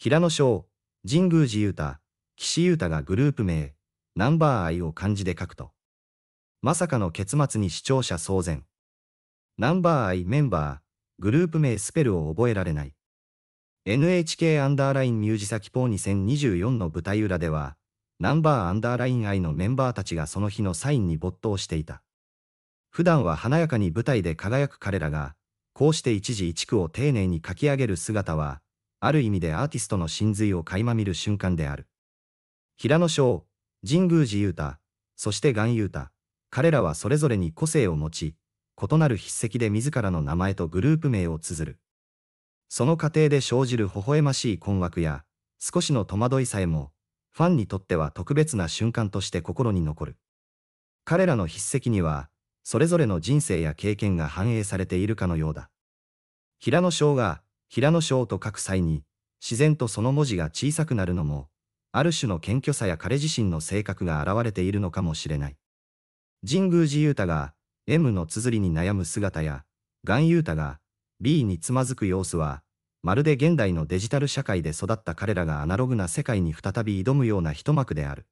平野翔、神宮寺勇太、岸雄太がグループ名、ナンバー愛を漢字で書くと。まさかの結末に視聴者騒然。ナンバー愛メンバー、グループ名スペルを覚えられない。NHK アンダーラインミュージサキポー2024の舞台裏では、ナンバーアンダーライン愛のメンバーたちがその日のサインに没頭していた。普段は華やかに舞台で輝く彼らが、こうして一時一句を丁寧に書き上げる姿は、ある意味でアーティストの真髄を垣間見る瞬間である。平野翔、神宮寺雄太、そして岩雄太、彼らはそれぞれに個性を持ち、異なる筆跡で自らの名前とグループ名を綴る。その過程で生じる微笑ましい困惑や、少しの戸惑いさえも、ファンにとっては特別な瞬間として心に残る。彼らの筆跡には、それぞれの人生や経験が反映されているかのようだ。平野翔が、平野翔と書く際に、自然とその文字が小さくなるのも、ある種の謙虚さや彼自身の性格が現れているのかもしれない。神宮寺勇太が M の綴りに悩む姿や、岩雄太が B につまずく様子は、まるで現代のデジタル社会で育った彼らがアナログな世界に再び挑むような一幕である。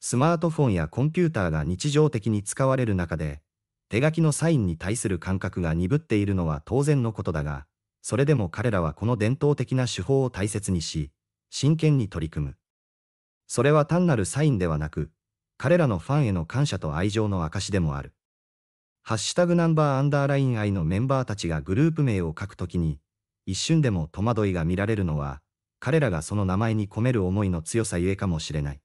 スマートフォンやコンピューターが日常的に使われる中で、手書きのサインに対する感覚が鈍っているのは当然のことだが、それでも彼らはこの伝統的な手法を大切にし、真剣に取り組む。それは単なるサインではなく、彼らのファンへの感謝と愛情の証でもある。ハッシュタグナンバーアンダーライン愛のメンバーたちがグループ名を書くときに、一瞬でも戸惑いが見られるのは、彼らがその名前に込める思いの強さゆえかもしれない。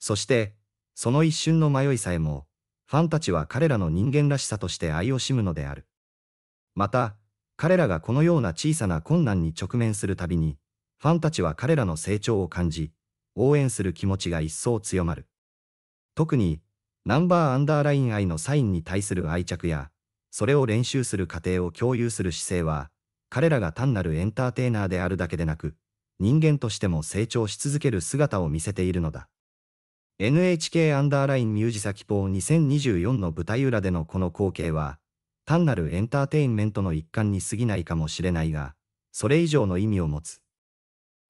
そして、その一瞬の迷いさえも、ファンたちは彼らの人間らしさとして愛をしむのである。また、彼らがこのような小さな困難に直面するたびに、ファンたちは彼らの成長を感じ、応援する気持ちが一層強まる。特に、ナンバーアンダーライン愛のサインに対する愛着や、それを練習する過程を共有する姿勢は、彼らが単なるエンターテイナーであるだけでなく、人間としても成長し続ける姿を見せているのだ。NHK アンダーラインミュージサキポー2024の舞台裏でのこの光景は、単なるエンターテインメントの一環に過ぎないかもしれないが、それ以上の意味を持つ。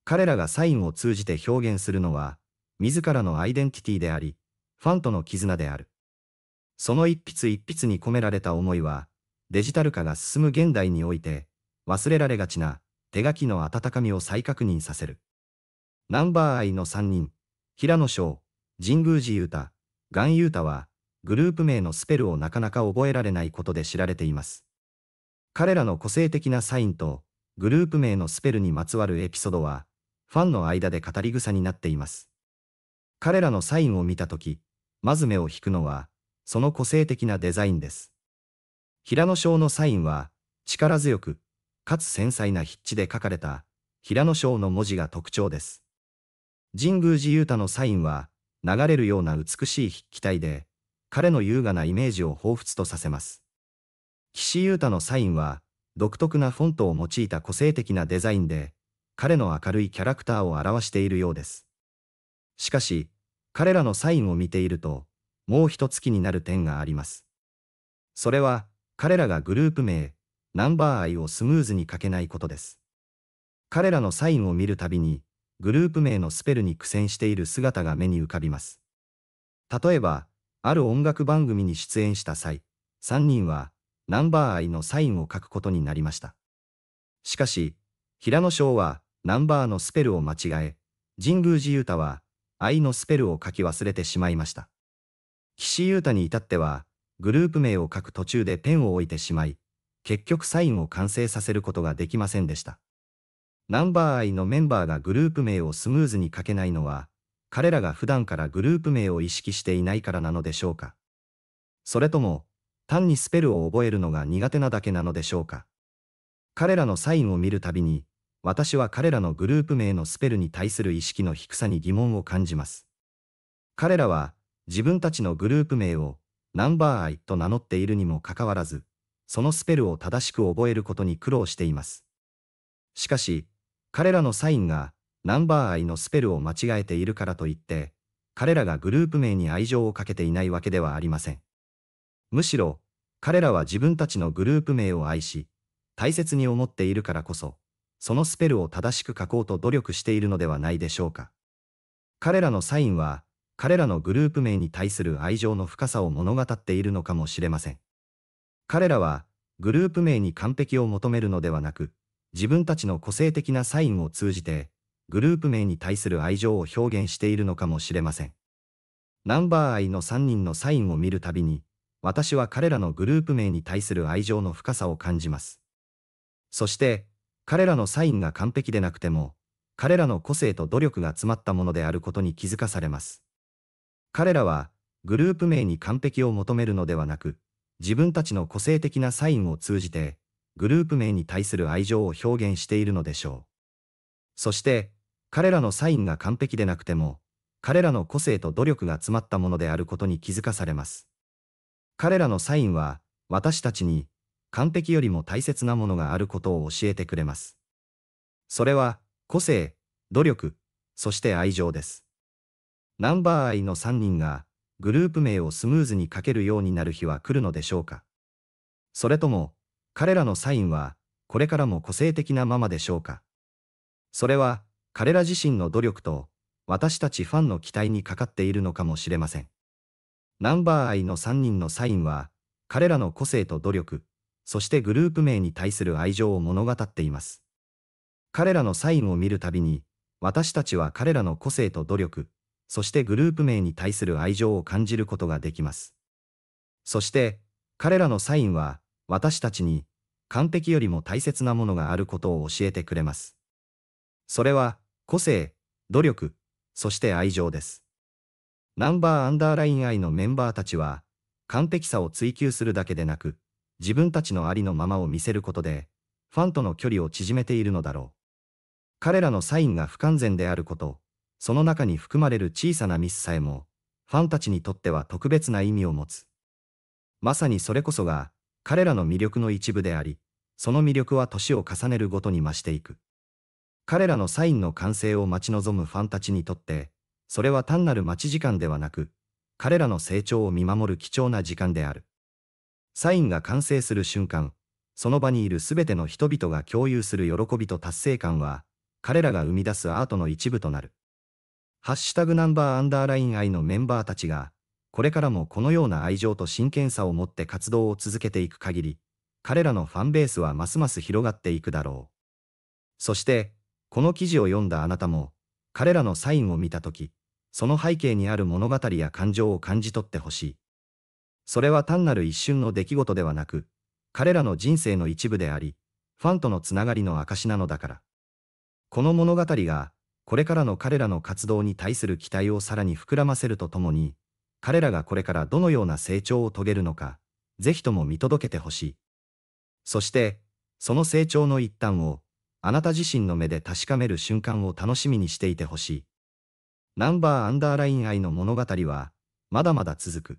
彼らがサインを通じて表現するのは、自らのアイデンティティであり、ファンとの絆である。その一筆一筆に込められた思いは、デジタル化が進む現代において、忘れられがちな手書きの温かみを再確認させる。ナンバーアイの3人、平野翔、神宮寺雄太、岩優太は、グループ名のスペルをなかなか覚えられないことで知られています。彼らの個性的なサインと、グループ名のスペルにまつわるエピソードは、ファンの間で語り草になっています。彼らのサインを見たとき、まず目を引くのは、その個性的なデザインです。平野翔のサインは、力強く、かつ繊細な筆致で書かれた、平野翔の文字が特徴です。神宮寺勇太のサインは、流れるような美しい筆記体で、彼の優雅なイメージを彷彿とさせます。岸優太のサインは、独特なフォントを用いた個性的なデザインで、彼の明るいキャラクターを表しているようです。しかし、彼らのサインを見ていると、もう一つ気になる点があります。それは、彼らがグループ名、ナンバー愛をスムーズに書けないことです。彼らのサインを見るたびに、グループ名のスペルに苦戦している姿が目に浮かびます。例えば、ある音楽番組に出演した際、3人はナンバーアイのサインを書くことになりました。しかし、平野翔はナンバーのスペルを間違え、神宮寺勇太は愛のスペルを書き忘れてしまいました。岸優太に至っては、グループ名を書く途中でペンを置いてしまい、結局サインを完成させることができませんでした。ナンバーアイのメンバーがグループ名をスムーズに書けないのは、彼らが普段からグループ名を意識していないからなのでしょうかそれとも、単にスペルを覚えるのが苦手なだけなのでしょうか彼らのサインを見るたびに、私は彼らのグループ名のスペルに対する意識の低さに疑問を感じます。彼らは、自分たちのグループ名を、ナンバーアイと名乗っているにもかかわらず、そのスペルを正しく覚えることに苦労しています。しかし、彼らのサインがナンバー愛のスペルを間違えているからといって、彼らがグループ名に愛情をかけていないわけではありません。むしろ、彼らは自分たちのグループ名を愛し、大切に思っているからこそ、そのスペルを正しく書こうと努力しているのではないでしょうか。彼らのサインは、彼らのグループ名に対する愛情の深さを物語っているのかもしれません。彼らは、グループ名に完璧を求めるのではなく、自分たちの個性的なサインを通じて、グループ名に対する愛情を表現しているのかもしれません。ナンバー愛の3人のサインを見るたびに、私は彼らのグループ名に対する愛情の深さを感じます。そして、彼らのサインが完璧でなくても、彼らの個性と努力が詰まったものであることに気づかされます。彼らは、グループ名に完璧を求めるのではなく、自分たちの個性的なサインを通じて、グループ名に対する愛情を表現しているのでしょう。そして、彼らのサインが完璧でなくても、彼らの個性と努力が詰まったものであることに気づかされます。彼らのサインは、私たちに、完璧よりも大切なものがあることを教えてくれます。それは、個性、努力、そして愛情です。ナンバーイの3人が、グループ名をスムーズに書けるようになる日は来るのでしょうかそれとも、彼らのサインは、これからも個性的なままでしょうかそれは、彼ら自身の努力と、私たちファンの期待にかかっているのかもしれません。ナンバーアイの3人のサインは、彼らの個性と努力、そしてグループ名に対する愛情を物語っています。彼らのサインを見るたびに、私たちは彼らの個性と努力、そしてグループ名に対する愛情を感じることができます。そして、彼らのサインは、私たちに、完璧よりも大切なものがあることを教えてくれます。それは、個性、努力、そして愛情です。ナンバーアンダーライン愛のメンバーたちは、完璧さを追求するだけでなく、自分たちのありのままを見せることで、ファンとの距離を縮めているのだろう。彼らのサインが不完全であること、その中に含まれる小さなミスさえも、ファンたちにとっては特別な意味を持つ。まさにそれこそが、彼らの魅力の一部であり、その魅力は年を重ねるごとに増していく。彼らのサインの完成を待ち望むファンたちにとって、それは単なる待ち時間ではなく、彼らの成長を見守る貴重な時間である。サインが完成する瞬間、その場にいるすべての人々が共有する喜びと達成感は、彼らが生み出すアートの一部となる。ハッシュタグナンバーアンダーライン愛のメンバーたちが、これからもこのような愛情と真剣さを持って活動を続けていく限り、彼らのファンベースはますます広がっていくだろう。そして、この記事を読んだあなたも、彼らのサインを見たとき、その背景にある物語や感情を感じ取ってほしい。それは単なる一瞬の出来事ではなく、彼らの人生の一部であり、ファンとのつながりの証なのだから。この物語が、これからの彼らの活動に対する期待をさらに膨らませるとともに、彼らがこれからどのような成長を遂げるのか、ぜひとも見届けてほしい。そして、その成長の一端を、あなた自身の目で確かめる瞬間を楽しみにしていてほしい。ナンバーアンダーライン愛の物語は、まだまだ続く。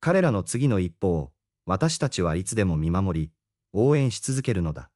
彼らの次の一歩を、私たちはいつでも見守り、応援し続けるのだ。